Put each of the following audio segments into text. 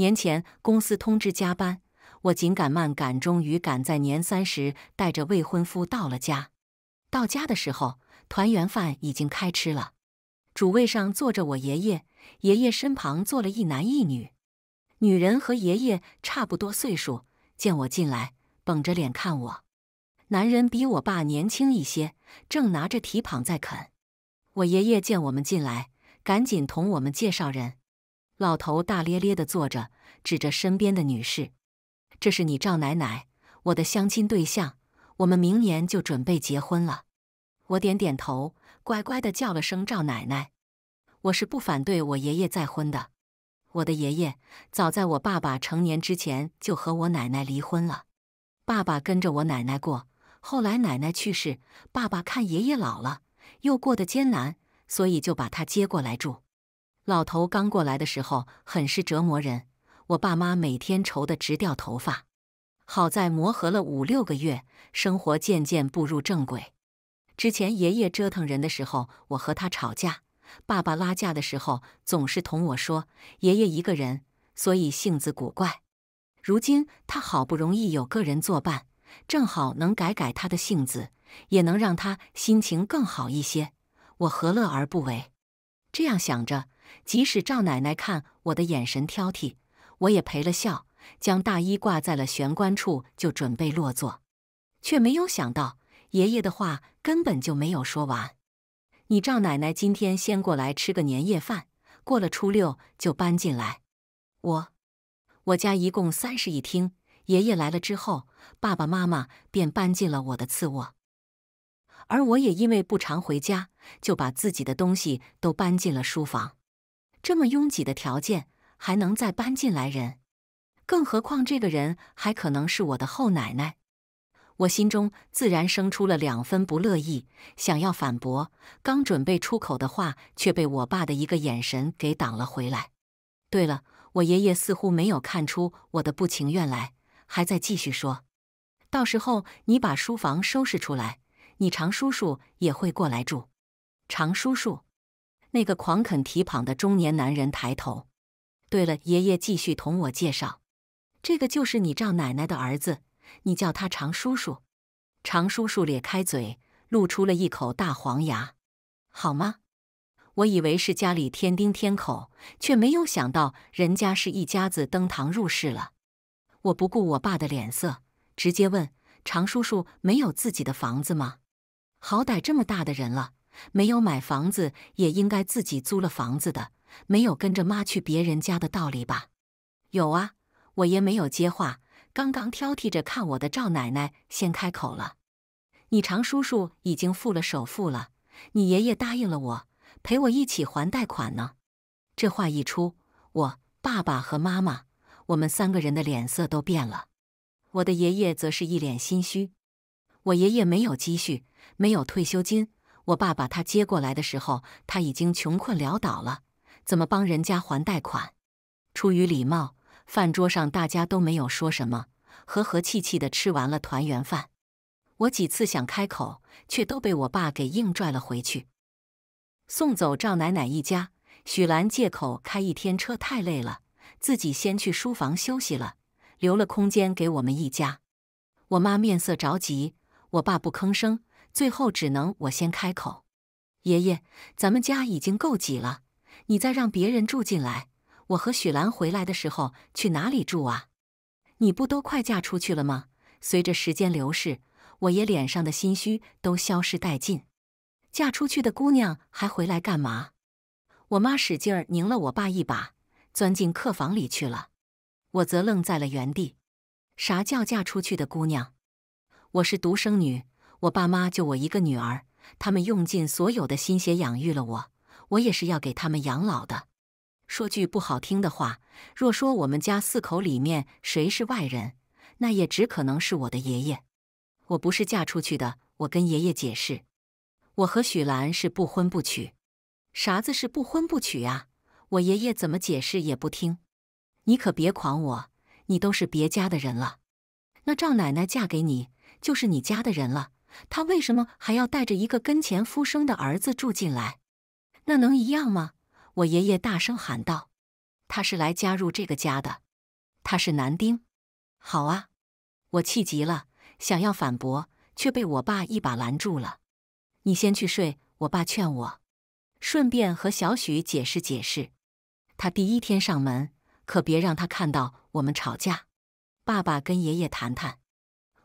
年前公司通知加班，我紧赶慢赶，终于赶在年三十带着未婚夫到了家。到家的时候，团圆饭已经开吃了，主位上坐着我爷爷，爷爷身旁坐了一男一女，女人和爷爷差不多岁数，见我进来，绷着脸看我。男人比我爸年轻一些，正拿着蹄膀在啃。我爷爷见我们进来，赶紧同我们介绍人。老头大咧咧地坐着，指着身边的女士：“这是你赵奶奶，我的相亲对象，我们明年就准备结婚了。”我点点头，乖乖地叫了声“赵奶奶”。我是不反对我爷爷再婚的。我的爷爷早在我爸爸成年之前就和我奶奶离婚了，爸爸跟着我奶奶过，后来奶奶去世，爸爸看爷爷老了，又过得艰难，所以就把他接过来住。老头刚过来的时候，很是折磨人。我爸妈每天愁得直掉头发。好在磨合了五六个月，生活渐渐步入正轨。之前爷爷折腾人的时候，我和他吵架；爸爸拉架的时候，总是同我说：“爷爷一个人，所以性子古怪。”如今他好不容易有个人作伴，正好能改改他的性子，也能让他心情更好一些。我何乐而不为？这样想着。即使赵奶奶看我的眼神挑剔，我也陪了笑，将大衣挂在了玄关处，就准备落座，却没有想到爷爷的话根本就没有说完。你赵奶奶今天先过来吃个年夜饭，过了初六就搬进来。我我家一共三室一厅，爷爷来了之后，爸爸妈妈便搬进了我的次卧，而我也因为不常回家，就把自己的东西都搬进了书房。这么拥挤的条件，还能再搬进来人？更何况这个人还可能是我的后奶奶，我心中自然生出了两分不乐意，想要反驳，刚准备出口的话，却被我爸的一个眼神给挡了回来。对了，我爷爷似乎没有看出我的不情愿来，还在继续说：“到时候你把书房收拾出来，你常叔叔也会过来住。”常叔叔。那个狂啃蹄膀的中年男人抬头。对了，爷爷继续同我介绍：“这个就是你赵奶奶的儿子，你叫他常叔叔。”常叔叔咧开嘴，露出了一口大黄牙，好吗？我以为是家里添丁添口，却没有想到人家是一家子登堂入室了。我不顾我爸的脸色，直接问：“常叔叔没有自己的房子吗？好歹这么大的人了。”没有买房子也应该自己租了房子的，没有跟着妈去别人家的道理吧？有啊，我爷没有接话，刚刚挑剔着看我的赵奶奶先开口了：“你常叔叔已经付了首付了，你爷爷答应了我，陪我一起还贷款呢。”这话一出，我爸爸和妈妈，我们三个人的脸色都变了，我的爷爷则是一脸心虚。我爷爷没有积蓄，没有退休金。我爸把他接过来的时候，他已经穷困潦倒了，怎么帮人家还贷款？出于礼貌，饭桌上大家都没有说什么，和和气气的吃完了团圆饭。我几次想开口，却都被我爸给硬拽了回去。送走赵奶奶一家，许兰借口开一天车太累了，自己先去书房休息了，留了空间给我们一家。我妈面色着急，我爸不吭声。最后只能我先开口：“爷爷，咱们家已经够挤了，你再让别人住进来，我和许兰回来的时候去哪里住啊？你不都快嫁出去了吗？”随着时间流逝，我爷脸上的心虚都消失殆尽。嫁出去的姑娘还回来干嘛？我妈使劲儿拧了我爸一把，钻进客房里去了。我则愣在了原地。啥叫嫁出去的姑娘？我是独生女。我爸妈就我一个女儿，他们用尽所有的心血养育了我，我也是要给他们养老的。说句不好听的话，若说我们家四口里面谁是外人，那也只可能是我的爷爷。我不是嫁出去的，我跟爷爷解释，我和许兰是不婚不娶。啥子是不婚不娶啊？我爷爷怎么解释也不听。你可别狂我，你都是别家的人了。那赵奶奶嫁给你就是你家的人了。他为什么还要带着一个跟前夫生的儿子住进来？那能一样吗？我爷爷大声喊道：“他是来加入这个家的，他是男丁。”好啊！我气急了，想要反驳，却被我爸一把拦住了。“你先去睡。”我爸劝我，顺便和小许解释解释。他第一天上门，可别让他看到我们吵架。爸爸跟爷爷谈谈。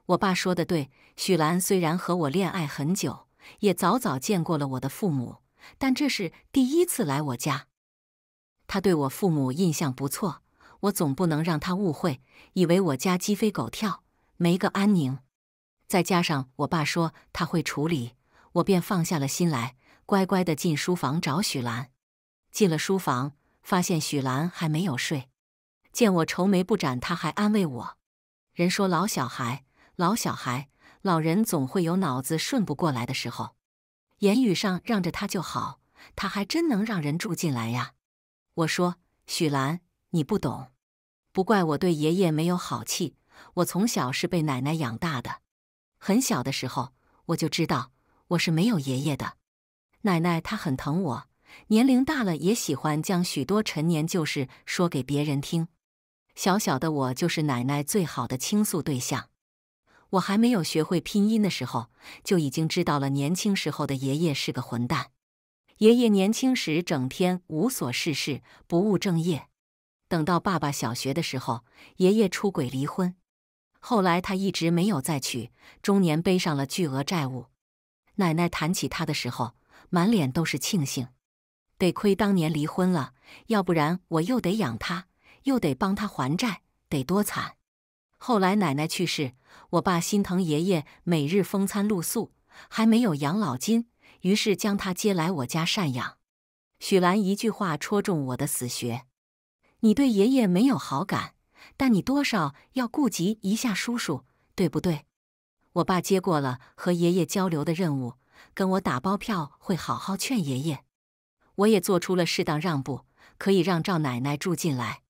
我爸说的对，许兰虽然和我恋爱很久，也早早见过了我的父母，但这是第一次来我家。他对我父母印象不错，我总不能让他误会，以为我家鸡飞狗跳，没个安宁。再加上我爸说他会处理，我便放下了心来，乖乖的进书房找许兰。进了书房，发现许兰还没有睡，见我愁眉不展，他还安慰我：“人说老小孩。”老小孩、老人总会有脑子顺不过来的时候，言语上让着他就好，他还真能让人住进来呀。我说：“许兰，你不懂，不怪我对爷爷没有好气。我从小是被奶奶养大的，很小的时候我就知道我是没有爷爷的。奶奶她很疼我，年龄大了也喜欢将许多陈年旧事说给别人听。小小的我就是奶奶最好的倾诉对象。”我还没有学会拼音的时候，就已经知道了。年轻时候的爷爷是个混蛋。爷爷年轻时整天无所事事，不务正业。等到爸爸小学的时候，爷爷出轨离婚。后来他一直没有再娶，中年背上了巨额债务。奶奶谈起他的时候，满脸都是庆幸。得亏当年离婚了，要不然我又得养他，又得帮他还债，得多惨。后来奶奶去世，我爸心疼爷爷每日风餐露宿，还没有养老金，于是将他接来我家赡养。许兰一句话戳中我的死穴：你对爷爷没有好感，但你多少要顾及一下叔叔，对不对？我爸接过了和爷爷交流的任务，跟我打包票会好好劝爷爷。我也做出了适当让步，可以让赵奶奶住进来，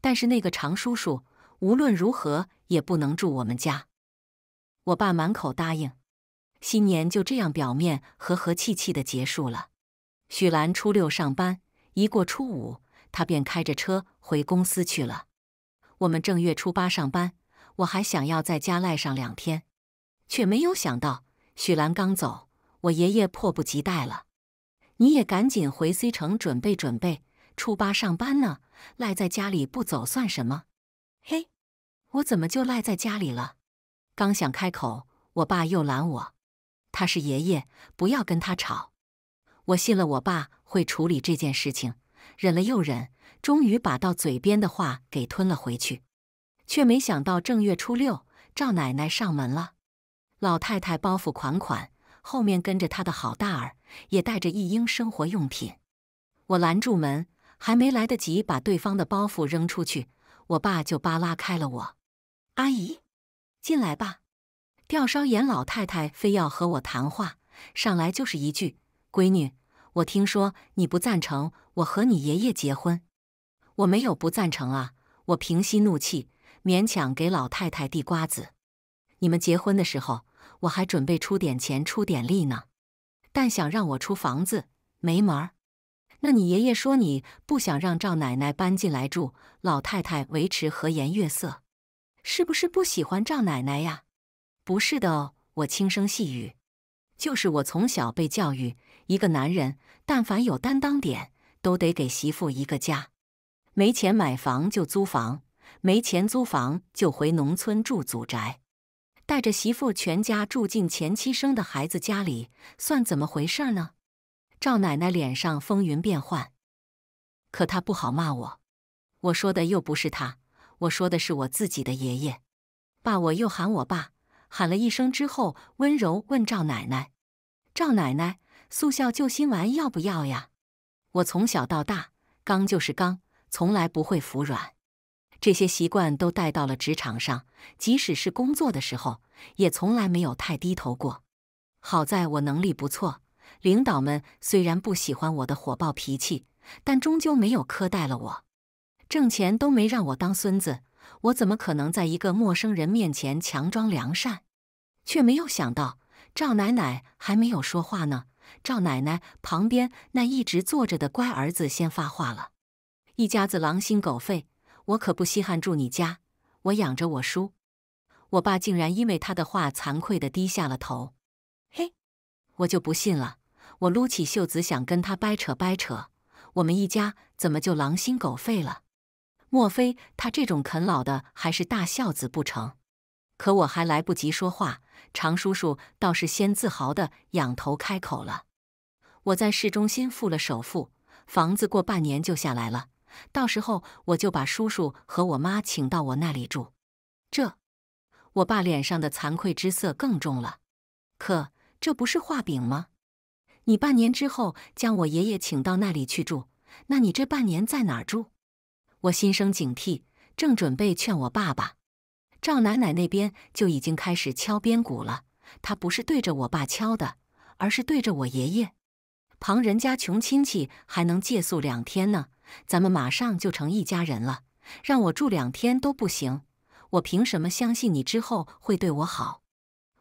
但是那个常叔叔。无论如何也不能住我们家，我爸满口答应。新年就这样表面和和气气的结束了。许兰初六上班，一过初五，她便开着车回公司去了。我们正月初八上班，我还想要在家赖上两天，却没有想到许兰刚走，我爷爷迫不及待了。你也赶紧回 C 城准备准备，初八上班呢，赖在家里不走算什么？嘿，我怎么就赖在家里了？刚想开口，我爸又拦我。他是爷爷，不要跟他吵。我信了，我爸会处理这件事情。忍了又忍，终于把到嘴边的话给吞了回去。却没想到正月初六，赵奶奶上门了。老太太包袱款款，后面跟着她的好大儿，也带着一应生活用品。我拦住门，还没来得及把对方的包袱扔出去。我爸就扒拉开了我，阿姨，进来吧。吊梢眼老太太非要和我谈话，上来就是一句：“闺女，我听说你不赞成我和你爷爷结婚。”我没有不赞成啊！我平息怒气，勉强给老太太递瓜子。你们结婚的时候，我还准备出点钱出点力呢，但想让我出房子，没门儿。那你爷爷说你不想让赵奶奶搬进来住，老太太维持和颜悦色，是不是不喜欢赵奶奶呀？不是的哦，我轻声细语，就是我从小被教育，一个男人但凡有担当点，都得给媳妇一个家，没钱买房就租房，没钱租房就回农村住祖宅，带着媳妇全家住进前妻生的孩子家里，算怎么回事呢？赵奶奶脸上风云变幻，可她不好骂我。我说的又不是她，我说的是我自己的爷爷爸。我又喊我爸，喊了一声之后，温柔问赵奶奶：“赵奶奶，速效救心丸要不要呀？”我从小到大刚就是刚，从来不会服软，这些习惯都带到了职场上。即使是工作的时候，也从来没有太低头过。好在我能力不错。领导们虽然不喜欢我的火爆脾气，但终究没有苛待了我。挣钱都没让我当孙子，我怎么可能在一个陌生人面前强装良善？却没有想到赵奶奶还没有说话呢，赵奶奶旁边那一直坐着的乖儿子先发话了：“一家子狼心狗肺，我可不稀罕住你家，我养着我叔。”我爸竟然因为他的话惭愧地低下了头。我就不信了！我撸起袖子想跟他掰扯掰扯，我们一家怎么就狼心狗肺了？莫非他这种啃老的还是大孝子不成？可我还来不及说话，常叔叔倒是先自豪的仰头开口了：“我在市中心付了首付，房子过半年就下来了，到时候我就把叔叔和我妈请到我那里住。”这，我爸脸上的惭愧之色更重了。可。这不是画饼吗？你半年之后将我爷爷请到那里去住，那你这半年在哪儿住？我心生警惕，正准备劝我爸爸，赵奶奶那边就已经开始敲边鼓了。他不是对着我爸敲的，而是对着我爷爷。旁人家穷亲戚还能借宿两天呢，咱们马上就成一家人了，让我住两天都不行。我凭什么相信你之后会对我好？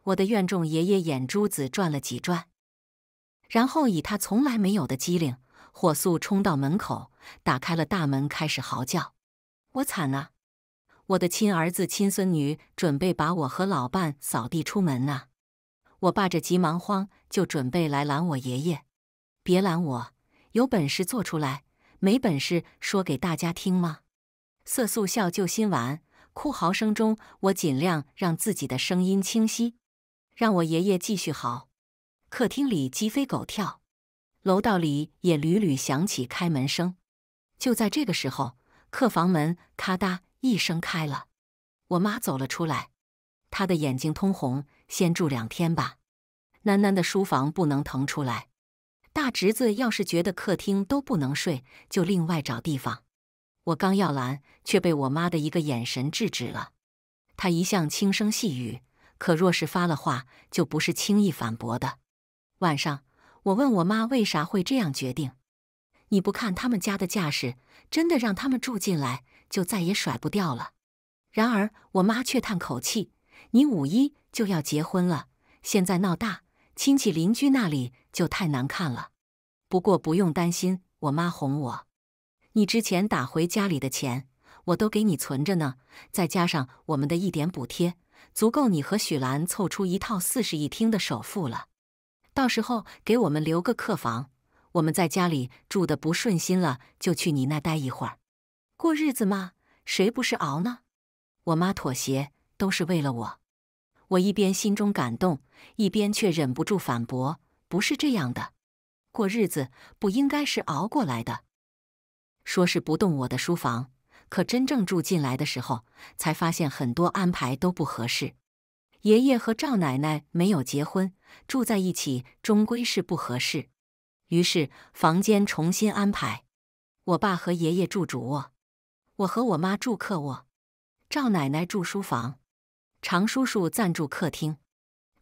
我的院众爷爷眼珠子转了几转，然后以他从来没有的机灵，火速冲到门口，打开了大门，开始嚎叫。我惨啊！我的亲儿子、亲孙女准备把我和老伴扫地出门啊！我爸这急忙慌，就准备来拦我爷爷。别拦我，有本事做出来，没本事说给大家听吗？色素笑救心丸，哭嚎声中，我尽量让自己的声音清晰。让我爷爷继续嚎，客厅里鸡飞狗跳，楼道里也屡屡响起开门声。就在这个时候，客房门咔嗒一声开了，我妈走了出来，她的眼睛通红：“先住两天吧，囡囡的书房不能腾出来。大侄子要是觉得客厅都不能睡，就另外找地方。”我刚要拦，却被我妈的一个眼神制止了。她一向轻声细语。可若是发了话，就不是轻易反驳的。晚上，我问我妈为啥会这样决定。你不看他们家的架势，真的让他们住进来，就再也甩不掉了。然而，我妈却叹口气：“你五一就要结婚了，现在闹大，亲戚邻居那里就太难看了。”不过不用担心，我妈哄我：“你之前打回家里的钱，我都给你存着呢，再加上我们的一点补贴。”足够你和许兰凑出一套四室一厅的首付了，到时候给我们留个客房，我们在家里住的不顺心了，就去你那待一会儿。过日子嘛，谁不是熬呢？我妈妥协都是为了我。我一边心中感动，一边却忍不住反驳：“不是这样的，过日子不应该是熬过来的。”说是不动我的书房。可真正住进来的时候，才发现很多安排都不合适。爷爷和赵奶奶没有结婚，住在一起终归是不合适。于是房间重新安排：我爸和爷爷住主卧，我和我妈住客卧，赵奶奶住书房，常叔叔暂住客厅。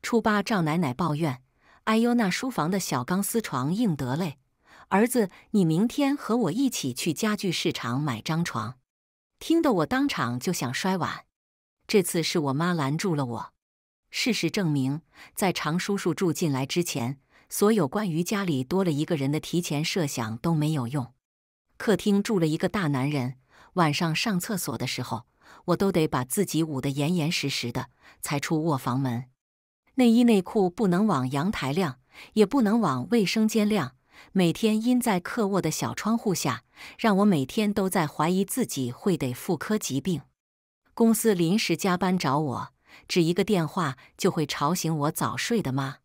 初八，赵奶奶抱怨：“哎呦，那书房的小钢丝床硬得嘞！儿子，你明天和我一起去家具市场买张床。”听得我当场就想摔碗。这次是我妈拦住了我。事实证明，在常叔叔住进来之前，所有关于家里多了一个人的提前设想都没有用。客厅住了一个大男人，晚上上厕所的时候，我都得把自己捂得严严实实的才出卧房门。内衣内裤不能往阳台晾，也不能往卫生间晾。每天因在客卧的小窗户下，让我每天都在怀疑自己会得妇科疾病。公司临时加班找我，只一个电话就会吵醒我早睡的妈。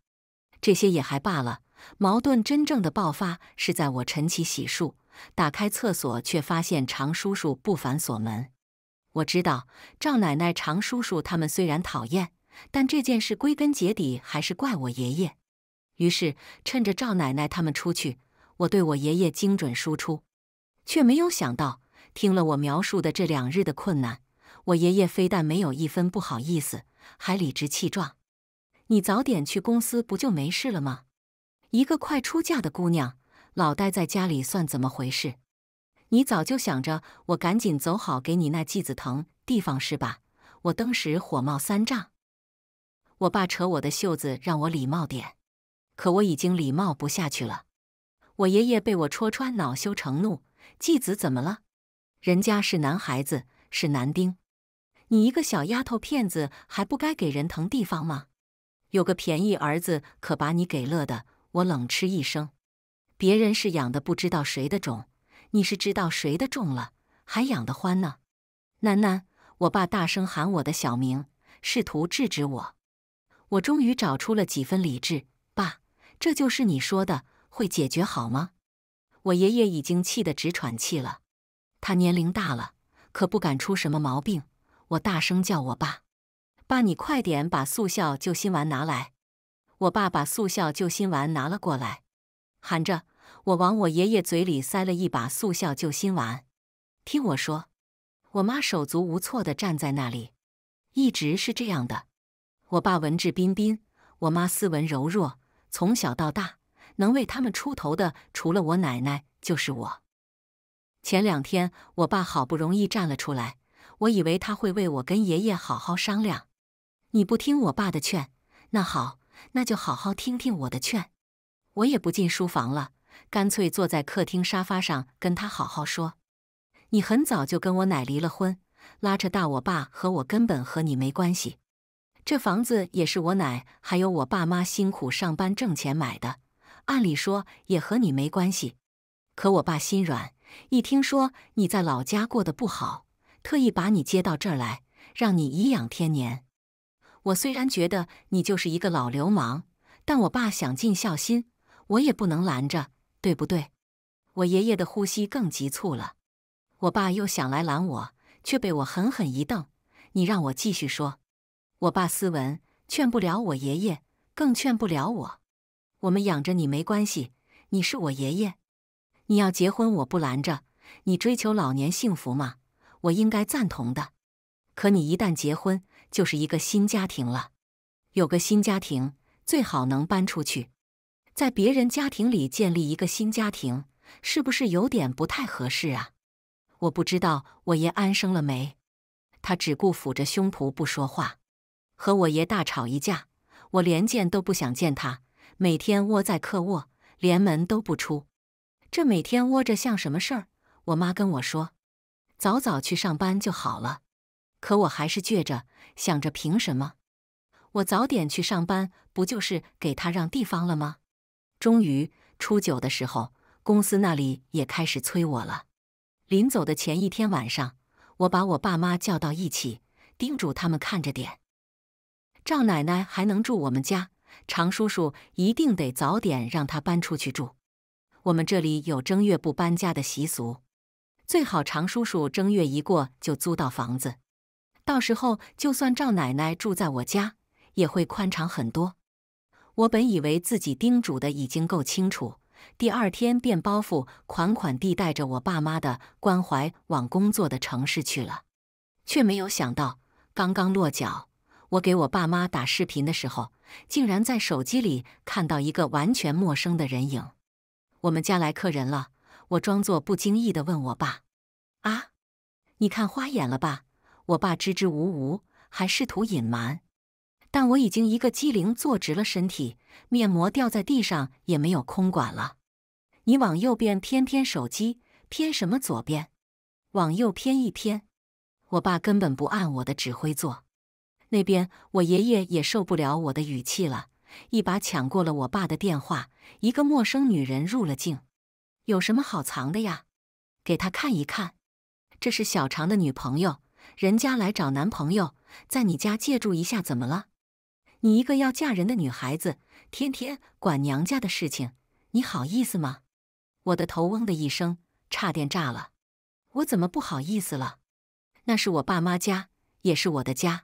这些也还罢了，矛盾真正的爆发是在我晨起洗漱，打开厕所却发现常叔叔不反锁门。我知道赵奶奶、常叔叔他们虽然讨厌，但这件事归根结底还是怪我爷爷。于是趁着赵奶奶他们出去，我对我爷爷精准输出，却没有想到，听了我描述的这两日的困难，我爷爷非但没有一分不好意思，还理直气壮：“你早点去公司不就没事了吗？一个快出嫁的姑娘，老待在家里算怎么回事？你早就想着我赶紧走好，给你那继子腾地方是吧？”我当时火冒三丈，我爸扯我的袖子让我礼貌点。可我已经礼貌不下去了，我爷爷被我戳穿，恼羞成怒。继子怎么了？人家是男孩子，是男丁，你一个小丫头片子还不该给人腾地方吗？有个便宜儿子，可把你给乐的！我冷嗤一声：“别人是养的不知道谁的种，你是知道谁的种了，还养得欢呢？”楠楠，我爸大声喊我的小名，试图制止我。我终于找出了几分理智。这就是你说的会解决好吗？我爷爷已经气得直喘气了，他年龄大了，可不敢出什么毛病。我大声叫我爸：“爸，你快点把速效救心丸拿来！”我爸把速效救心丸拿了过来，喊着：“我往我爷爷嘴里塞了一把速效救心丸。”听我说，我妈手足无措地站在那里，一直是这样的。我爸文质彬彬，我妈斯文柔弱。从小到大，能为他们出头的，除了我奶奶，就是我。前两天，我爸好不容易站了出来，我以为他会为我跟爷爷好好商量。你不听我爸的劝，那好，那就好好听听我的劝。我也不进书房了，干脆坐在客厅沙发上跟他好好说。你很早就跟我奶离了婚，拉扯大我爸和我，根本和你没关系。这房子也是我奶还有我爸妈辛苦上班挣钱买的，按理说也和你没关系。可我爸心软，一听说你在老家过得不好，特意把你接到这儿来，让你颐养天年。我虽然觉得你就是一个老流氓，但我爸想尽孝心，我也不能拦着，对不对？我爷爷的呼吸更急促了。我爸又想来拦我，却被我狠狠一瞪。你让我继续说。我爸斯文，劝不了我爷爷，更劝不了我。我们养着你没关系，你是我爷爷。你要结婚，我不拦着。你追求老年幸福吗？我应该赞同的。可你一旦结婚，就是一个新家庭了。有个新家庭，最好能搬出去，在别人家庭里建立一个新家庭，是不是有点不太合适啊？我不知道我爷安生了没，他只顾抚着胸脯不说话。和我爷大吵一架，我连见都不想见他。每天窝在客卧，连门都不出。这每天窝着像什么事儿？我妈跟我说：“早早去上班就好了。”可我还是倔着，想着凭什么？我早点去上班，不就是给他让地方了吗？终于初九的时候，公司那里也开始催我了。临走的前一天晚上，我把我爸妈叫到一起，叮嘱他们看着点。赵奶奶还能住我们家，常叔叔一定得早点让她搬出去住。我们这里有正月不搬家的习俗，最好常叔叔正月一过就租到房子。到时候就算赵奶奶住在我家，也会宽敞很多。我本以为自己叮嘱的已经够清楚，第二天便包袱款款地带着我爸妈的关怀往工作的城市去了，却没有想到刚刚落脚。我给我爸妈打视频的时候，竟然在手机里看到一个完全陌生的人影。我们家来客人了，我装作不经意地问我爸：“啊，你看花眼了吧？”我爸支支吾吾，还试图隐瞒。但我已经一个机灵坐直了身体，面膜掉在地上也没有空管了。你往右边偏偏手机，偏什么？左边，往右偏一偏。我爸根本不按我的指挥做。那边，我爷爷也受不了我的语气了，一把抢过了我爸的电话。一个陌生女人入了镜，有什么好藏的呀？给他看一看，这是小常的女朋友，人家来找男朋友，在你家借住一下，怎么了？你一个要嫁人的女孩子，天天管娘家的事情，你好意思吗？我的头嗡的一声，差点炸了。我怎么不好意思了？那是我爸妈家，也是我的家。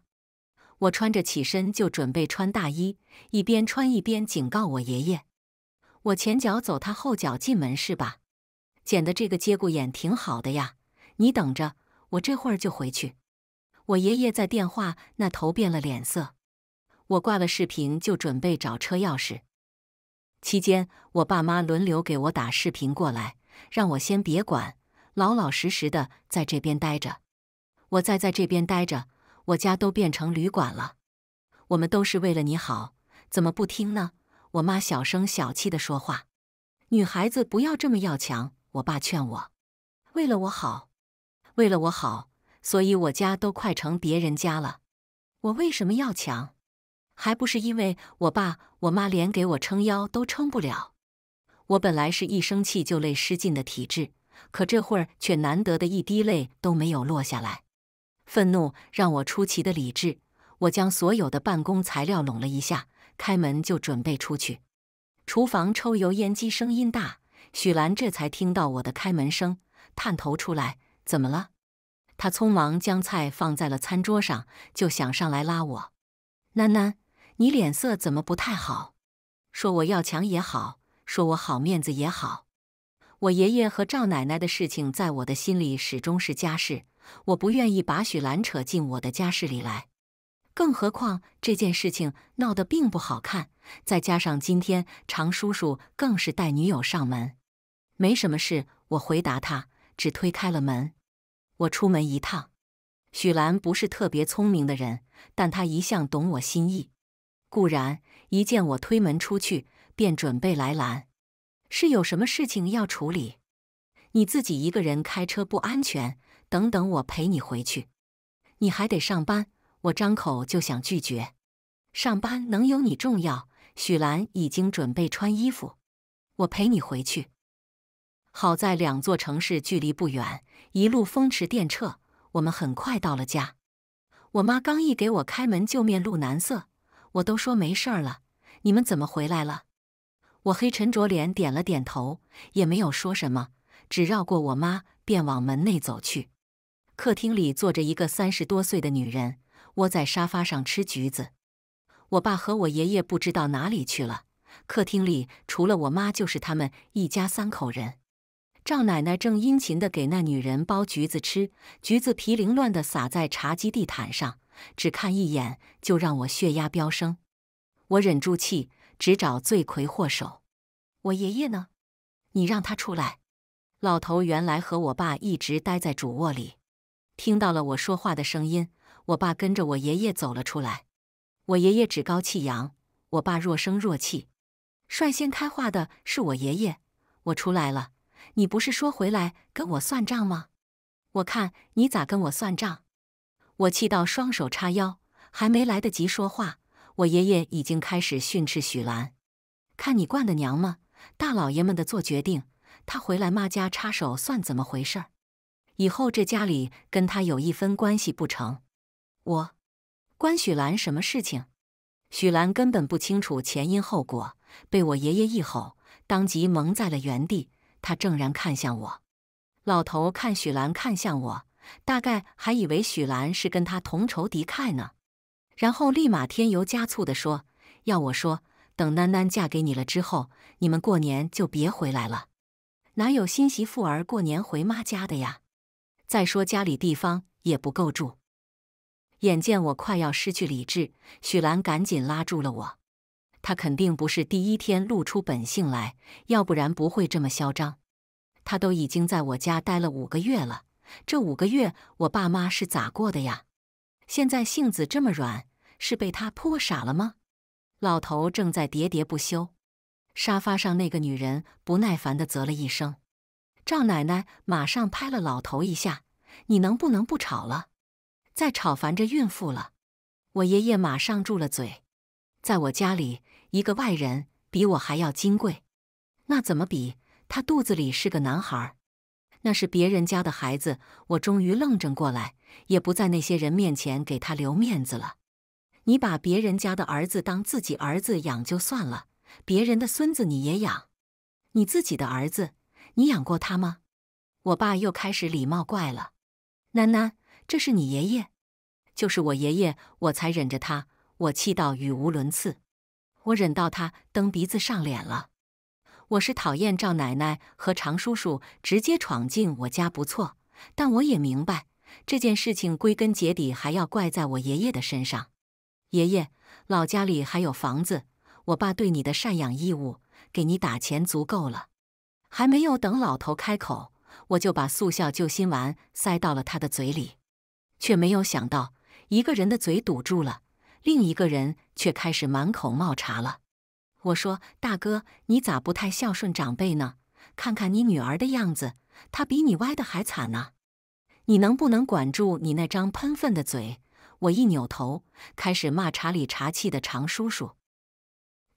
我穿着起身就准备穿大衣，一边穿一边警告我爷爷：“我前脚走，他后脚进门是吧？捡的这个节骨眼挺好的呀，你等着，我这会儿就回去。”我爷爷在电话那头变了脸色。我挂了视频就准备找车钥匙。期间，我爸妈轮流给我打视频过来，让我先别管，老老实实的在这边待着。我再在这边待着。我家都变成旅馆了，我们都是为了你好，怎么不听呢？我妈小声小气的说话，女孩子不要这么要强。我爸劝我，为了我好，为了我好，所以我家都快成别人家了。我为什么要强？还不是因为我爸我妈连给我撑腰都撑不了。我本来是一生气就泪失禁的体质，可这会儿却难得的一滴泪都没有落下来。愤怒让我出奇的理智，我将所有的办公材料拢了一下，开门就准备出去。厨房抽油烟机声音大，许兰这才听到我的开门声，探头出来：“怎么了？”她匆忙将菜放在了餐桌上，就想上来拉我：“囡囡，你脸色怎么不太好？”说我要强也好，说我好面子也好，我爷爷和赵奶奶的事情，在我的心里始终是家事。我不愿意把许兰扯进我的家事里来，更何况这件事情闹得并不好看。再加上今天常叔叔更是带女友上门，没什么事，我回答他，只推开了门。我出门一趟，许兰不是特别聪明的人，但她一向懂我心意。固然一见我推门出去，便准备来拦，是有什么事情要处理？你自己一个人开车不安全。等等，我陪你回去，你还得上班。我张口就想拒绝，上班能有你重要？许兰已经准备穿衣服，我陪你回去。好在两座城市距离不远，一路风驰电掣，我们很快到了家。我妈刚一给我开门，就面露难色。我都说没事儿了，你们怎么回来了？我黑沉着脸点了点头，也没有说什么，只绕过我妈，便往门内走去。客厅里坐着一个三十多岁的女人，窝在沙发上吃橘子。我爸和我爷爷不知道哪里去了。客厅里除了我妈，就是他们一家三口人。赵奶奶正殷勤的给那女人剥橘子吃，橘子皮凌乱的洒在茶几地毯上，只看一眼就让我血压飙升。我忍住气，只找罪魁祸首。我爷爷呢？你让他出来。老头原来和我爸一直待在主卧里。听到了我说话的声音，我爸跟着我爷爷走了出来。我爷爷趾高气扬，我爸若生若气。率先开话的是我爷爷：“我出来了，你不是说回来跟我算账吗？我看你咋跟我算账！”我气到双手叉腰，还没来得及说话，我爷爷已经开始训斥许兰：“看你惯的娘吗？大老爷们的做决定，他回来妈家插手算怎么回事儿？”以后这家里跟他有一分关系不成？我关许兰什么事情？许兰根本不清楚前因后果，被我爷爷一吼，当即蒙在了原地。他怔然看向我，老头看许兰看向我，大概还以为许兰是跟他同仇敌忾呢，然后立马添油加醋的说：“要我说，等囡囡嫁给你了之后，你们过年就别回来了，哪有新媳妇儿过年回妈家的呀？”再说家里地方也不够住，眼见我快要失去理智，许兰赶紧拉住了我。她肯定不是第一天露出本性来，要不然不会这么嚣张。她都已经在我家待了五个月了，这五个月我爸妈是咋过的呀？现在性子这么软，是被她泼傻了吗？老头正在喋喋不休，沙发上那个女人不耐烦的啧了一声。赵奶奶马上拍了老头一下：“你能不能不吵了？再吵烦着孕妇了。”我爷爷马上住了嘴。在我家里，一个外人比我还要金贵。那怎么比？他肚子里是个男孩，那是别人家的孩子。我终于愣怔过来，也不在那些人面前给他留面子了。你把别人家的儿子当自己儿子养就算了，别人的孙子你也养？你自己的儿子？你养过他吗？我爸又开始礼貌怪了。奶奶，这是你爷爷，就是我爷爷，我才忍着他。我气到语无伦次，我忍到他蹬鼻子上脸了。我是讨厌赵奶奶和常叔叔直接闯进我家，不错，但我也明白这件事情归根结底还要怪在我爷爷的身上。爷爷，老家里还有房子，我爸对你的赡养义务，给你打钱足够了。还没有等老头开口，我就把速效救心丸塞到了他的嘴里，却没有想到，一个人的嘴堵住了，另一个人却开始满口冒茶了。我说：“大哥，你咋不太孝顺长辈呢？看看你女儿的样子，她比你歪的还惨呢。你能不能管住你那张喷粪的嘴？”我一扭头，开始骂茶里茶气的常叔叔：“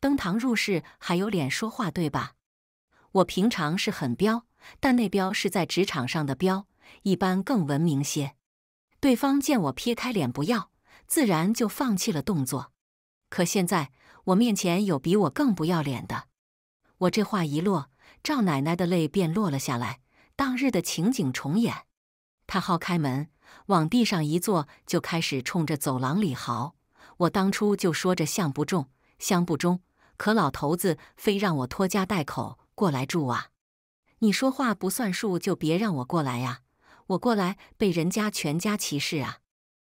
登堂入室还有脸说话，对吧？”我平常是很彪，但那彪是在职场上的彪，一般更文明些。对方见我撇开脸不要，自然就放弃了动作。可现在我面前有比我更不要脸的。我这话一落，赵奶奶的泪便落了下来。当日的情景重演，她薅开门，往地上一坐，就开始冲着走廊里嚎：“我当初就说着相不中，相不中，可老头子非让我拖家带口。”过来住啊！你说话不算数，就别让我过来呀！我过来被人家全家歧视啊！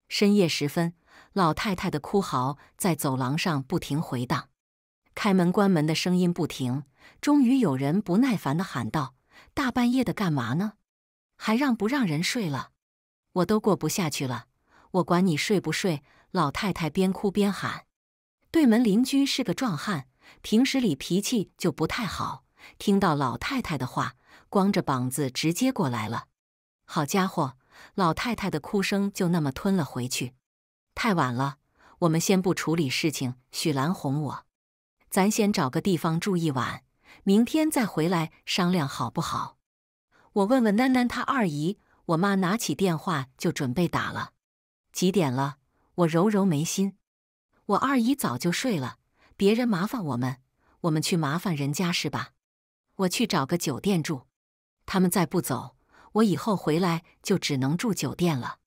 深夜时分，老太太的哭嚎在走廊上不停回荡，开门关门的声音不停。终于有人不耐烦地喊道：“大半夜的干嘛呢？还让不让人睡了？我都过不下去了！我管你睡不睡！”老太太边哭边喊。对门邻居是个壮汉，平时里脾气就不太好。听到老太太的话，光着膀子直接过来了。好家伙，老太太的哭声就那么吞了回去。太晚了，我们先不处理事情。许兰哄我，咱先找个地方住一晚，明天再回来商量好不好？我问问囡囡她二姨。我妈拿起电话就准备打了。几点了？我揉揉眉心。我二姨早就睡了，别人麻烦我们，我们去麻烦人家是吧？我去找个酒店住，他们再不走，我以后回来就只能住酒店了。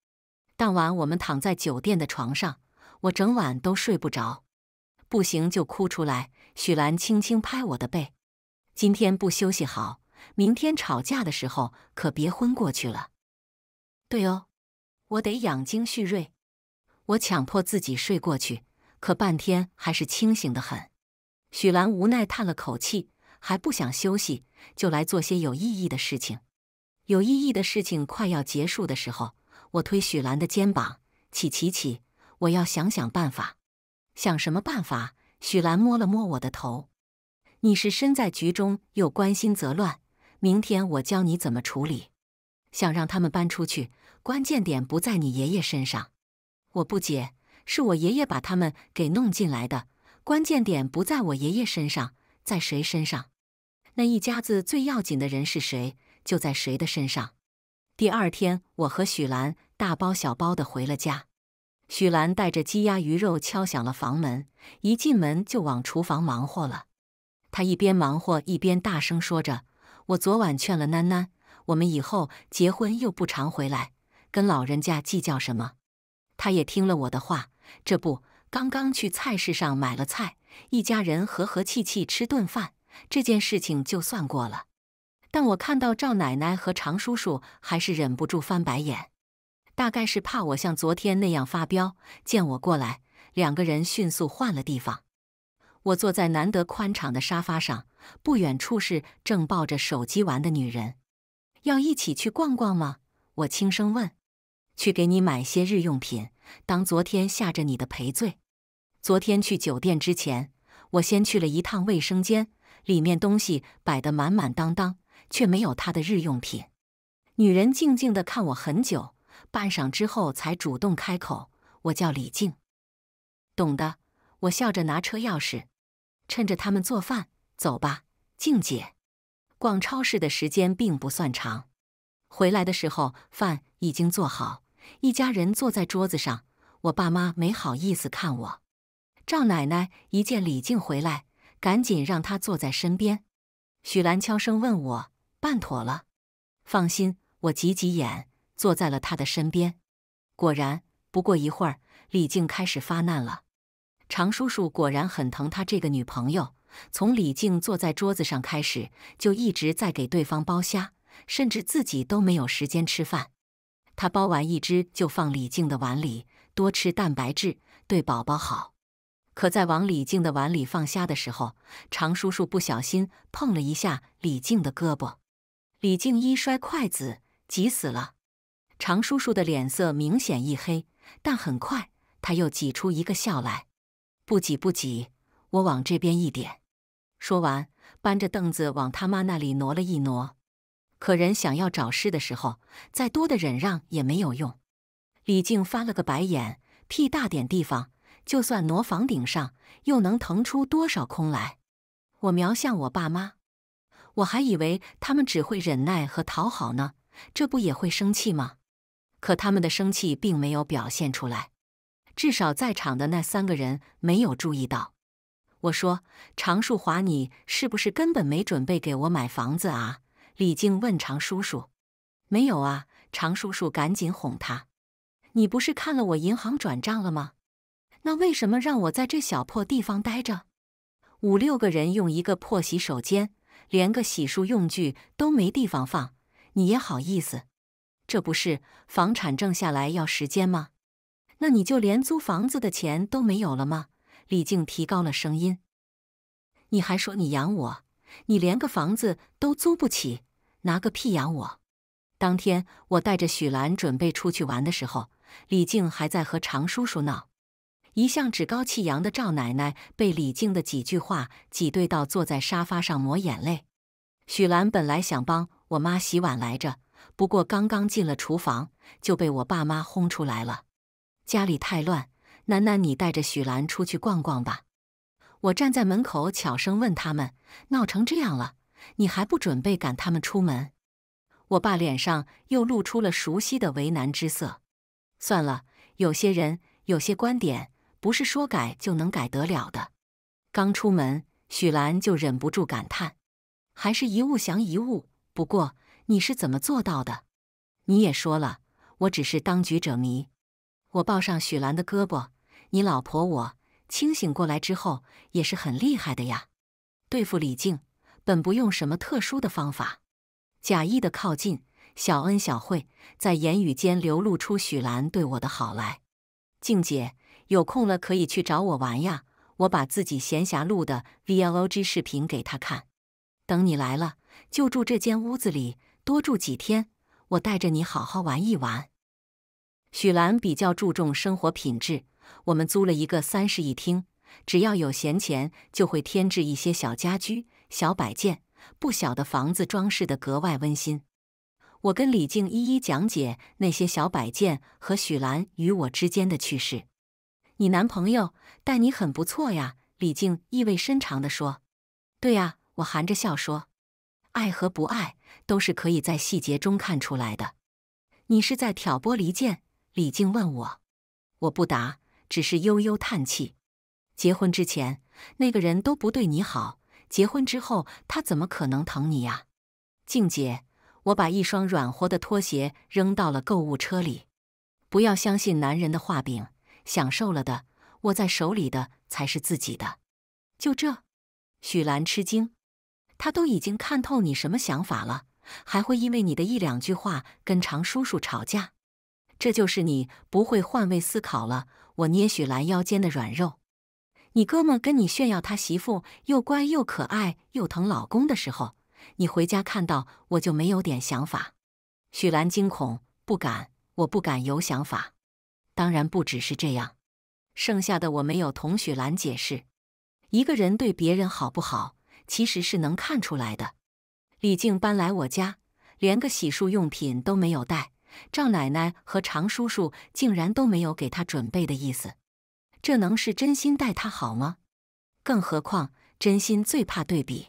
当晚我们躺在酒店的床上，我整晚都睡不着，不行就哭出来。许兰轻轻拍我的背：“今天不休息好，明天吵架的时候可别昏过去了。”对哦，我得养精蓄锐。我强迫自己睡过去，可半天还是清醒的很。许兰无奈叹了口气。还不想休息，就来做些有意义的事情。有意义的事情快要结束的时候，我推许兰的肩膀：“起起起，我要想想办法。”“想什么办法？”许兰摸了摸我的头：“你是身在局中，又关心则乱。明天我教你怎么处理。想让他们搬出去，关键点不在你爷爷身上。我不解，是我爷爷把他们给弄进来的，关键点不在我爷爷身上，在谁身上？”那一家子最要紧的人是谁，就在谁的身上。第二天，我和许兰大包小包的回了家。许兰带着鸡鸭鱼肉敲响了房门，一进门就往厨房忙活了。她一边忙活一边大声说着：“我昨晚劝了囡囡，我们以后结婚又不常回来，跟老人家计较什么。”她也听了我的话，这不，刚刚去菜市上买了菜，一家人和和气气吃顿饭。这件事情就算过了，但我看到赵奶奶和常叔叔还是忍不住翻白眼，大概是怕我像昨天那样发飙。见我过来，两个人迅速换了地方。我坐在难得宽敞的沙发上，不远处是正抱着手机玩的女人。要一起去逛逛吗？我轻声问。去给你买些日用品，当昨天吓着你的赔罪。昨天去酒店之前，我先去了一趟卫生间。里面东西摆得满满当当，却没有他的日用品。女人静静的看我很久，半晌之后才主动开口：“我叫李静，懂的。”我笑着拿车钥匙，趁着他们做饭，走吧，静姐。逛超市的时间并不算长，回来的时候饭已经做好，一家人坐在桌子上，我爸妈没好意思看我，赵奶奶一见李静回来。赶紧让他坐在身边。许兰悄声问我：“办妥了？”放心，我挤挤眼，坐在了他的身边。果然，不过一会儿，李静开始发难了。常叔叔果然很疼他这个女朋友，从李静坐在桌子上开始，就一直在给对方剥虾，甚至自己都没有时间吃饭。他剥完一只就放李静的碗里，多吃蛋白质，对宝宝好。可在往李静的碗里放虾的时候，常叔叔不小心碰了一下李静的胳膊，李静一摔筷子，急死了。常叔叔的脸色明显一黑，但很快他又挤出一个笑来：“不挤不挤，我往这边一点。”说完，搬着凳子往他妈那里挪了一挪。可人想要找事的时候，再多的忍让也没有用。李静翻了个白眼：“屁大点地方。”就算挪房顶上，又能腾出多少空来？我瞄向我爸妈，我还以为他们只会忍耐和讨好呢，这不也会生气吗？可他们的生气并没有表现出来，至少在场的那三个人没有注意到。我说：“常树华，你是不是根本没准备给我买房子啊？”李静问常叔叔，“没有啊。”常叔叔赶紧哄他：“你不是看了我银行转账了吗？”那为什么让我在这小破地方待着？五六个人用一个破洗手间，连个洗漱用具都没地方放，你也好意思？这不是房产证下来要时间吗？那你就连租房子的钱都没有了吗？李静提高了声音：“你还说你养我，你连个房子都租不起，拿个屁养我！”当天我带着许兰准备出去玩的时候，李静还在和常叔叔闹。一向趾高气扬的赵奶奶被李静的几句话挤兑到坐在沙发上抹眼泪。许兰本来想帮我妈洗碗来着，不过刚刚进了厨房就被我爸妈轰出来了。家里太乱，楠楠，你带着许兰出去逛逛吧。我站在门口悄声问他们：“闹成这样了，你还不准备赶他们出门？”我爸脸上又露出了熟悉的为难之色。算了，有些人有些观点。不是说改就能改得了的。刚出门，许兰就忍不住感叹：“还是一物降一物。不过你是怎么做到的？你也说了，我只是当局者迷。”我抱上许兰的胳膊：“你老婆我清醒过来之后也是很厉害的呀。对付李静，本不用什么特殊的方法，假意的靠近，小恩小惠，在言语间流露出许兰对我的好来，静姐。”有空了可以去找我玩呀！我把自己闲暇录的 VLOG 视频给他看。等你来了，就住这间屋子里，多住几天。我带着你好好玩一玩。许兰比较注重生活品质，我们租了一个三室一厅，只要有闲钱就会添置一些小家居、小摆件，不小的房子装饰的格外温馨。我跟李静一一讲解那些小摆件和许兰与我之间的趣事。你男朋友待你很不错呀，李静意味深长的说。对呀，我含着笑说。爱和不爱都是可以在细节中看出来的。你是在挑拨离间？李静问我。我不答，只是悠悠叹气。结婚之前那个人都不对你好，结婚之后他怎么可能疼你呀？静姐，我把一双软和的拖鞋扔到了购物车里。不要相信男人的画饼。享受了的，握在手里的才是自己的。就这，许兰吃惊，他都已经看透你什么想法了，还会因为你的一两句话跟常叔叔吵架？这就是你不会换位思考了。我捏许兰腰间的软肉，你哥们跟你炫耀他媳妇又乖又可爱又疼老公的时候，你回家看到我就没有点想法？许兰惊恐，不敢，我不敢有想法。当然不只是这样，剩下的我没有同许兰解释。一个人对别人好不好，其实是能看出来的。李静搬来我家，连个洗漱用品都没有带，赵奶奶和常叔叔竟然都没有给她准备的意思，这能是真心待她好吗？更何况，真心最怕对比。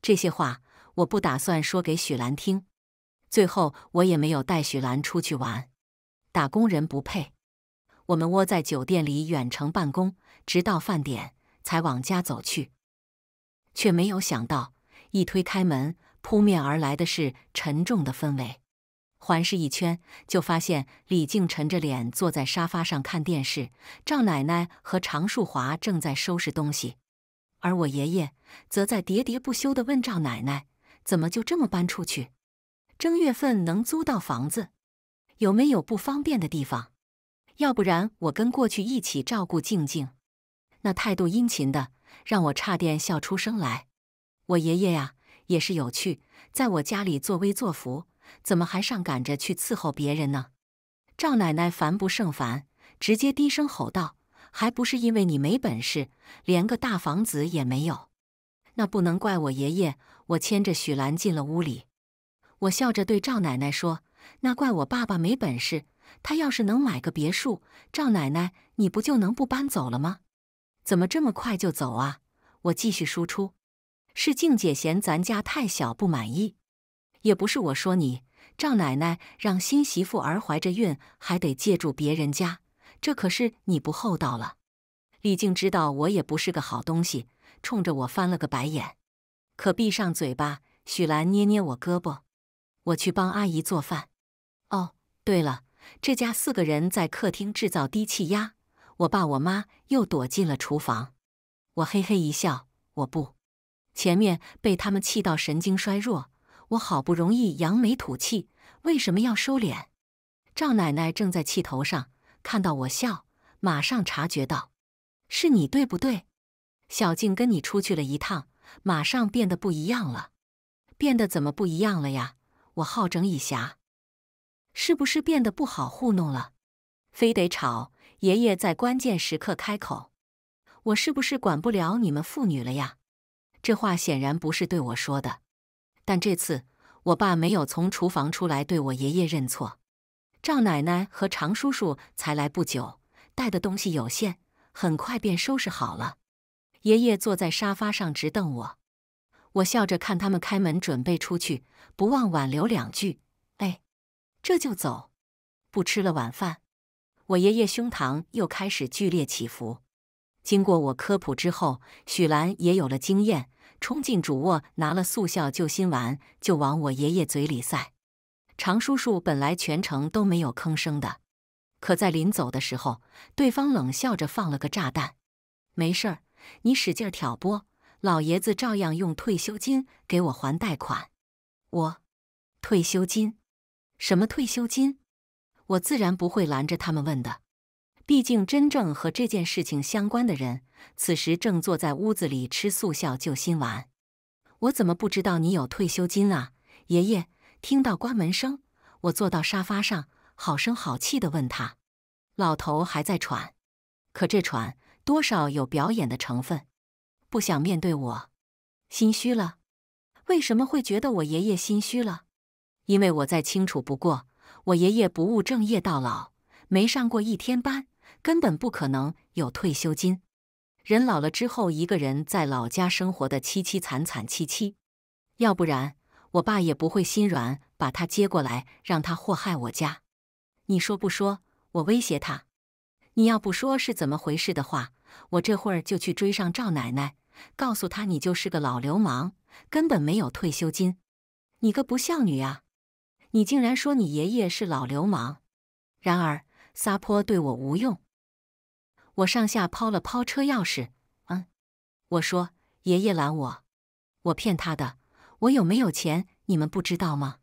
这些话我不打算说给许兰听。最后，我也没有带许兰出去玩。打工人不配。我们窝在酒店里远程办公，直到饭点才往家走去，却没有想到一推开门，扑面而来的是沉重的氛围。环视一圈，就发现李静沉着脸坐在沙发上看电视，赵奶奶和常树华正在收拾东西，而我爷爷则在喋喋不休的问赵奶奶：“怎么就这么搬出去？正月份能租到房子？有没有不方便的地方？”要不然我跟过去一起照顾静静，那态度殷勤的，让我差点笑出声来。我爷爷呀，也是有趣，在我家里作威作福，怎么还上赶着去伺候别人呢？赵奶奶烦不胜烦，直接低声吼道：“还不是因为你没本事，连个大房子也没有。”那不能怪我爷爷。我牵着许兰进了屋里，我笑着对赵奶奶说：“那怪我爸爸没本事。”他要是能买个别墅，赵奶奶你不就能不搬走了吗？怎么这么快就走啊？我继续输出，是静姐嫌咱家太小不满意，也不是我说你，赵奶奶让新媳妇儿怀着孕还得借住别人家，这可是你不厚道了。李静知道我也不是个好东西，冲着我翻了个白眼，可闭上嘴巴。许兰捏捏我胳膊，我去帮阿姨做饭。哦，对了。这家四个人在客厅制造低气压，我爸我妈又躲进了厨房。我嘿嘿一笑，我不，前面被他们气到神经衰弱，我好不容易扬眉吐气，为什么要收敛？赵奶奶正在气头上，看到我笑，马上察觉到，是你对不对？小静跟你出去了一趟，马上变得不一样了，变得怎么不一样了呀？我好整以暇。是不是变得不好糊弄了？非得吵？爷爷在关键时刻开口，我是不是管不了你们父女了呀？这话显然不是对我说的。但这次，我爸没有从厨房出来对我爷爷认错。赵奶奶和常叔叔才来不久，带的东西有限，很快便收拾好了。爷爷坐在沙发上直瞪我，我笑着看他们开门准备出去，不忘挽留两句：“哎。”这就走，不吃了晚饭。我爷爷胸膛又开始剧烈起伏。经过我科普之后，许兰也有了经验，冲进主卧拿了速效救心丸，就往我爷爷嘴里塞。常叔叔本来全程都没有吭声的，可在临走的时候，对方冷笑着放了个炸弹。没事儿，你使劲挑拨，老爷子照样用退休金给我还贷款。我，退休金。什么退休金？我自然不会拦着他们问的，毕竟真正和这件事情相关的人，此时正坐在屋子里吃速效救心丸。我怎么不知道你有退休金啊，爷爷？听到关门声，我坐到沙发上，好声好气的问他。老头还在喘，可这喘多少有表演的成分，不想面对我，心虚了。为什么会觉得我爷爷心虚了？因为我再清楚不过，我爷爷不务正业到老，没上过一天班，根本不可能有退休金。人老了之后，一个人在老家生活的凄凄惨惨戚戚。要不然，我爸也不会心软把他接过来，让他祸害我家。你说不说？我威胁他。你要不说是怎么回事的话，我这会儿就去追上赵奶奶，告诉她你就是个老流氓，根本没有退休金。你个不孝女啊！你竟然说你爷爷是老流氓！然而撒泼对我无用。我上下抛了抛车钥匙，嗯，我说爷爷拦我，我骗他的。我有没有钱，你们不知道吗？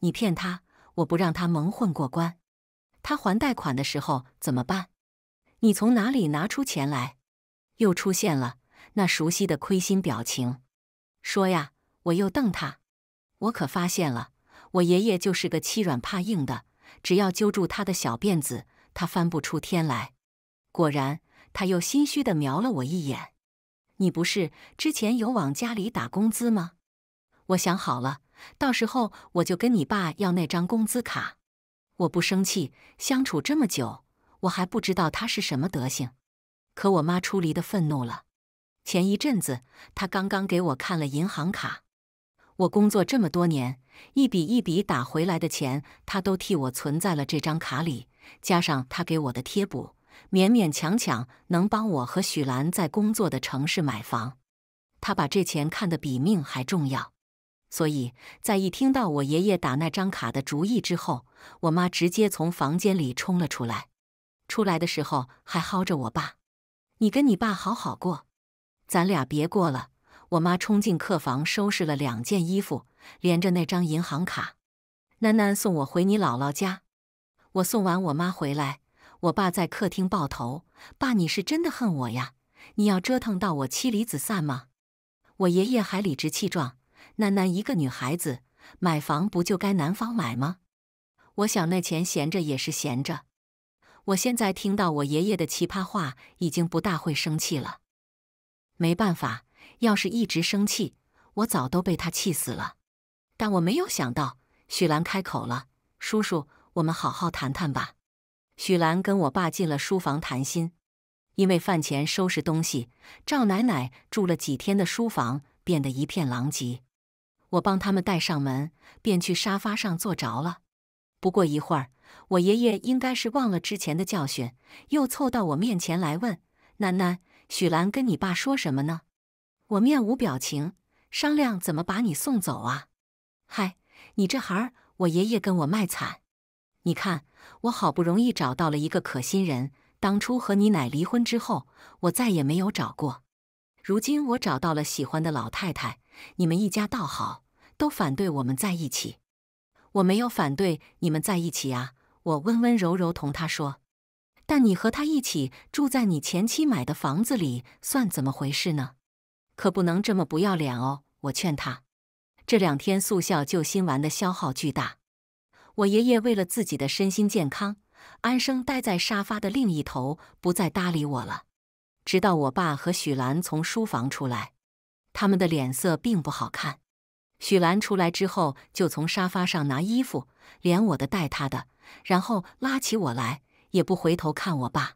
你骗他，我不让他蒙混过关。他还贷款的时候怎么办？你从哪里拿出钱来？又出现了那熟悉的亏心表情。说呀！我又瞪他，我可发现了。我爷爷就是个欺软怕硬的，只要揪住他的小辫子，他翻不出天来。果然，他又心虚地瞄了我一眼。你不是之前有往家里打工资吗？我想好了，到时候我就跟你爸要那张工资卡。我不生气，相处这么久，我还不知道他是什么德行。可我妈出离的愤怒了，前一阵子他刚刚给我看了银行卡。我工作这么多年，一笔一笔打回来的钱，他都替我存在了这张卡里。加上他给我的贴补，勉勉强强能帮我和许兰在工作的城市买房。他把这钱看得比命还重要，所以在一听到我爷爷打那张卡的主意之后，我妈直接从房间里冲了出来，出来的时候还薅着我爸：“你跟你爸好好过，咱俩别过了。”我妈冲进客房，收拾了两件衣服，连着那张银行卡。囡囡送我回你姥姥家，我送完我妈回来，我爸在客厅抱头：“爸，你是真的恨我呀？你要折腾到我妻离子散吗？”我爷爷还理直气壮：“囡囡一个女孩子，买房不就该男方买吗？”我想那钱闲着也是闲着，我现在听到我爷爷的奇葩话，已经不大会生气了。没办法。要是一直生气，我早都被他气死了。但我没有想到，许兰开口了：“叔叔，我们好好谈谈吧。”许兰跟我爸进了书房谈心。因为饭前收拾东西，赵奶奶住了几天的书房变得一片狼藉。我帮他们带上门，便去沙发上坐着了。不过一会儿，我爷爷应该是忘了之前的教训，又凑到我面前来问：“囡囡，许兰跟你爸说什么呢？”我面无表情，商量怎么把你送走啊！嗨，你这孩儿，我爷爷跟我卖惨。你看，我好不容易找到了一个可心人。当初和你奶离婚之后，我再也没有找过。如今我找到了喜欢的老太太，你们一家倒好，都反对我们在一起。我没有反对你们在一起啊，我温温柔柔同他说。但你和他一起住在你前妻买的房子里，算怎么回事呢？可不能这么不要脸哦！我劝他，这两天速效救心丸的消耗巨大。我爷爷为了自己的身心健康，安生待在沙发的另一头，不再搭理我了。直到我爸和许兰从书房出来，他们的脸色并不好看。许兰出来之后，就从沙发上拿衣服，连我的带他的，然后拉起我来，也不回头看我爸。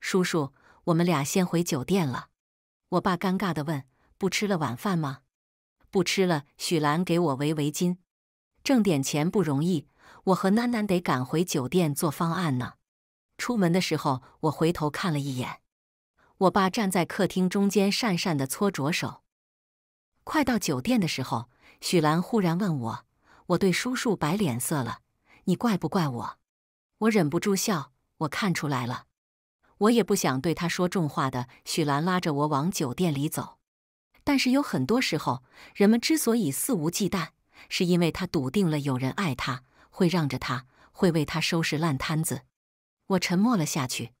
叔叔，我们俩先回酒店了。我爸尴尬的问。不吃了晚饭吗？不吃了。许兰给我围围巾，挣点钱不容易。我和囡囡得赶回酒店做方案呢。出门的时候，我回头看了一眼，我爸站在客厅中间，讪讪的搓着手。快到酒店的时候，许兰忽然问我：“我对叔叔摆脸色了，你怪不怪我？”我忍不住笑。我看出来了，我也不想对他说重话的。许兰拉着我往酒店里走。但是有很多时候，人们之所以肆无忌惮，是因为他笃定了有人爱他，会让着他，会为他收拾烂摊子。我沉默了下去。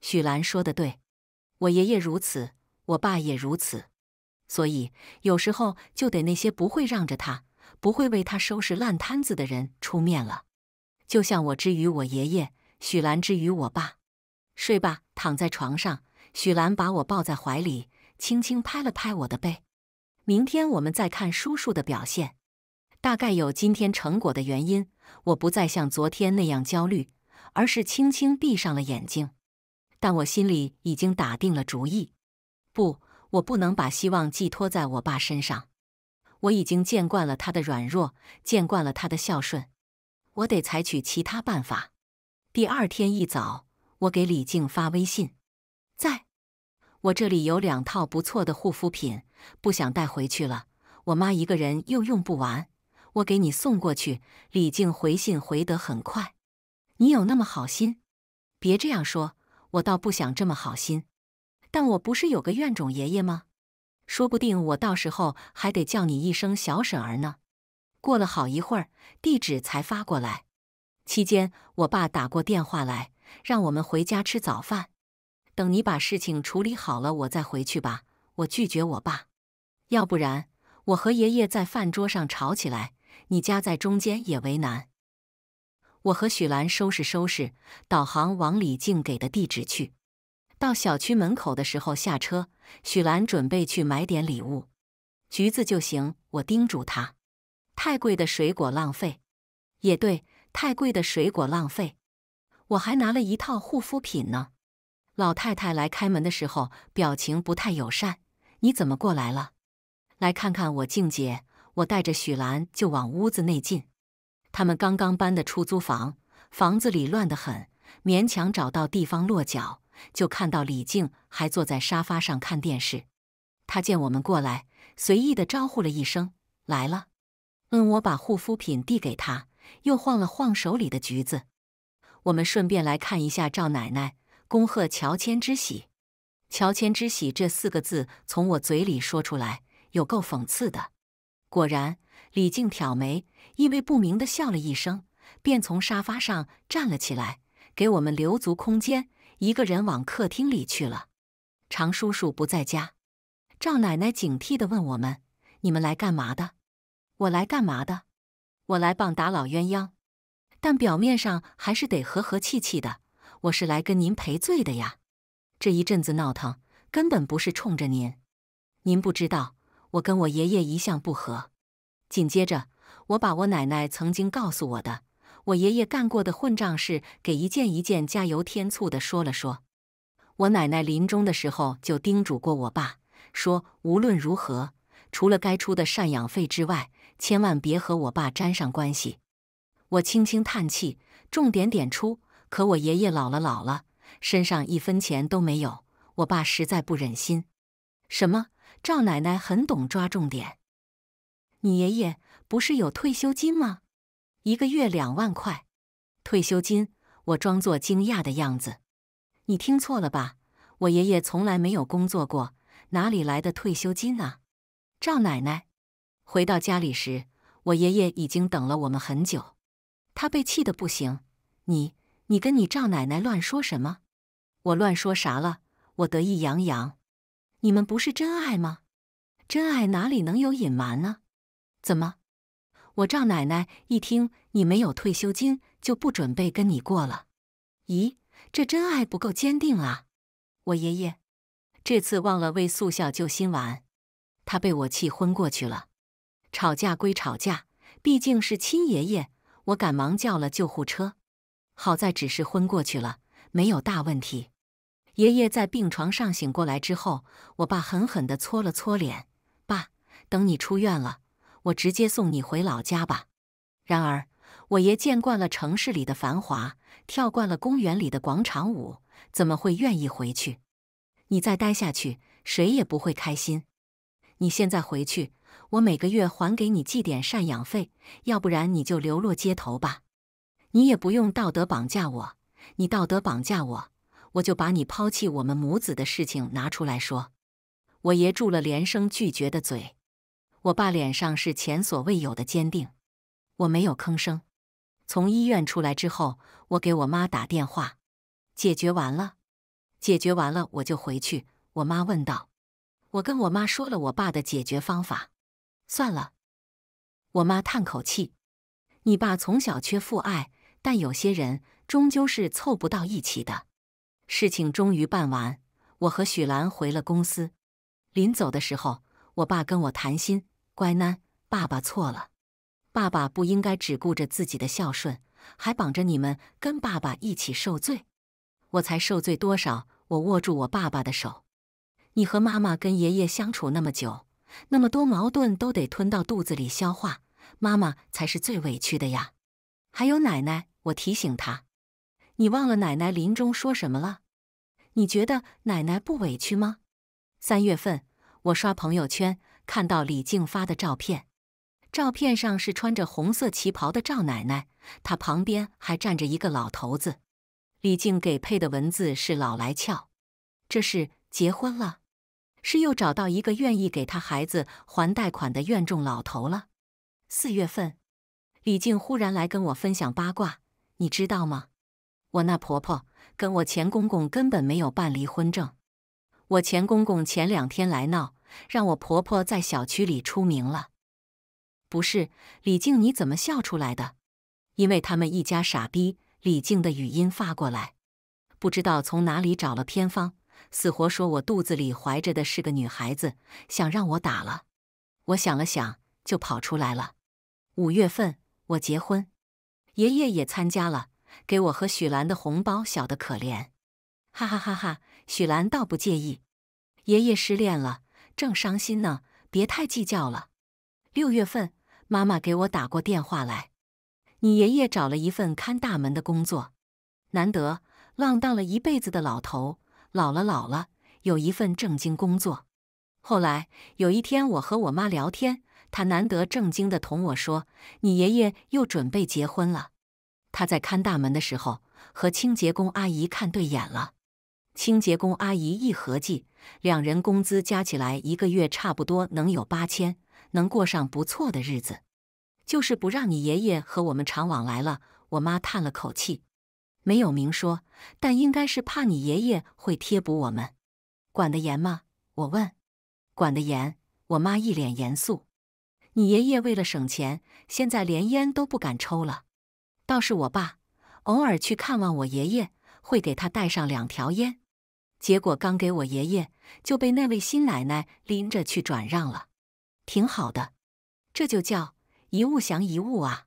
许兰说的对，我爷爷如此，我爸也如此，所以有时候就得那些不会让着他、不会为他收拾烂摊子的人出面了。就像我之于我爷爷，许兰之于我爸。睡吧，躺在床上，许兰把我抱在怀里。轻轻拍了拍我的背，明天我们再看叔叔的表现。大概有今天成果的原因，我不再像昨天那样焦虑，而是轻轻闭上了眼睛。但我心里已经打定了主意，不，我不能把希望寄托在我爸身上。我已经见惯了他的软弱，见惯了他的孝顺，我得采取其他办法。第二天一早，我给李静发微信，在。我这里有两套不错的护肤品，不想带回去了。我妈一个人又用不完，我给你送过去。李静回信回得很快，你有那么好心？别这样说，我倒不想这么好心。但我不是有个怨种爷爷吗？说不定我到时候还得叫你一声小婶儿呢。过了好一会儿，地址才发过来。期间，我爸打过电话来，让我们回家吃早饭。等你把事情处理好了，我再回去吧。我拒绝我爸，要不然我和爷爷在饭桌上吵起来，你夹在中间也为难。我和许兰收拾收拾，导航往李静给的地址去。到小区门口的时候下车，许兰准备去买点礼物，橘子就行。我叮嘱她，太贵的水果浪费。也对，太贵的水果浪费。我还拿了一套护肤品呢。老太太来开门的时候，表情不太友善。你怎么过来了？来看看我静姐。我带着许兰就往屋子内进。他们刚刚搬的出租房，房子里乱得很，勉强找到地方落脚。就看到李静还坐在沙发上看电视。她见我们过来，随意的招呼了一声：“来了。”嗯，我把护肤品递给她，又晃了晃手里的橘子。我们顺便来看一下赵奶奶。恭贺乔迁之喜，乔迁之喜这四个字从我嘴里说出来，有够讽刺的。果然，李静挑眉，意味不明的笑了一声，便从沙发上站了起来，给我们留足空间，一个人往客厅里去了。常叔叔不在家，赵奶奶警惕的问我们：“你们来干嘛的？”“我来干嘛的？”“我来棒打老鸳鸯。”但表面上还是得和和气气的。我是来跟您赔罪的呀，这一阵子闹腾根本不是冲着您。您不知道，我跟我爷爷一向不和。紧接着，我把我奶奶曾经告诉我的我爷爷干过的混账事，给一件一件加油添醋的说了说。我奶奶临终的时候就叮嘱过我爸，说无论如何，除了该出的赡养费之外，千万别和我爸沾上关系。我轻轻叹气，重点点出。可我爷爷老了，老了，身上一分钱都没有。我爸实在不忍心。什么？赵奶奶很懂抓重点。你爷爷不是有退休金吗？一个月两万块。退休金？我装作惊讶的样子。你听错了吧？我爷爷从来没有工作过，哪里来的退休金啊？赵奶奶。回到家里时，我爷爷已经等了我们很久。他被气得不行。你。你跟你赵奶奶乱说什么？我乱说啥了？我得意洋洋。你们不是真爱吗？真爱哪里能有隐瞒呢？怎么？我赵奶奶一听你没有退休金，就不准备跟你过了。咦，这真爱不够坚定啊！我爷爷这次忘了喂速效救心丸，他被我气昏过去了。吵架归吵架，毕竟是亲爷爷，我赶忙叫了救护车。好在只是昏过去了，没有大问题。爷爷在病床上醒过来之后，我爸狠狠地搓了搓脸：“爸，等你出院了，我直接送你回老家吧。”然而，我爷见惯了城市里的繁华，跳惯了公园里的广场舞，怎么会愿意回去？你再待下去，谁也不会开心。你现在回去，我每个月还给你寄点赡养费，要不然你就流落街头吧。你也不用道德绑架我，你道德绑架我，我就把你抛弃我们母子的事情拿出来说。我爷住了连声拒绝的嘴，我爸脸上是前所未有的坚定。我没有吭声。从医院出来之后，我给我妈打电话，解决完了，解决完了，我就回去。我妈问道：“我跟我妈说了我爸的解决方法，算了。”我妈叹口气：“你爸从小缺父爱。”但有些人终究是凑不到一起的。事情终于办完，我和许兰回了公司。临走的时候，我爸跟我谈心：“乖囡，爸爸错了，爸爸不应该只顾着自己的孝顺，还绑着你们跟爸爸一起受罪。我才受罪多少？”我握住我爸爸的手：“你和妈妈跟爷爷相处那么久，那么多矛盾都得吞到肚子里消化，妈妈才是最委屈的呀。”还有奶奶，我提醒他，你忘了奶奶临终说什么了？你觉得奶奶不委屈吗？三月份，我刷朋友圈看到李静发的照片，照片上是穿着红色旗袍的赵奶奶，她旁边还站着一个老头子。李静给配的文字是“老来俏”，这是结婚了，是又找到一个愿意给他孩子还贷款的院种老头了。四月份。李静忽然来跟我分享八卦，你知道吗？我那婆婆跟我前公公根本没有办离婚证，我前公公前两天来闹，让我婆婆在小区里出名了。不是，李静你怎么笑出来的？因为他们一家傻逼。李静的语音发过来，不知道从哪里找了偏方，死活说我肚子里怀着的是个女孩子，想让我打了。我想了想，就跑出来了。五月份。我结婚，爷爷也参加了，给我和许兰的红包小的可怜，哈哈哈哈！许兰倒不介意，爷爷失恋了，正伤心呢，别太计较了。六月份，妈妈给我打过电话来，你爷爷找了一份看大门的工作，难得浪荡了一辈子的老头，老了老了，有一份正经工作。后来有一天，我和我妈聊天。他难得正经的同我说：“你爷爷又准备结婚了。他在看大门的时候和清洁工阿姨看对眼了。清洁工阿姨一合计，两人工资加起来一个月差不多能有八千，能过上不错的日子。就是不让你爷爷和我们常往来了。”我妈叹了口气，没有明说，但应该是怕你爷爷会贴补我们，管得严吗？我问。管得严。我妈一脸严肃。你爷爷为了省钱，现在连烟都不敢抽了。倒是我爸，偶尔去看望我爷爷，会给他带上两条烟。结果刚给我爷爷，就被那位新奶奶拎着去转让了。挺好的，这就叫一物降一物啊。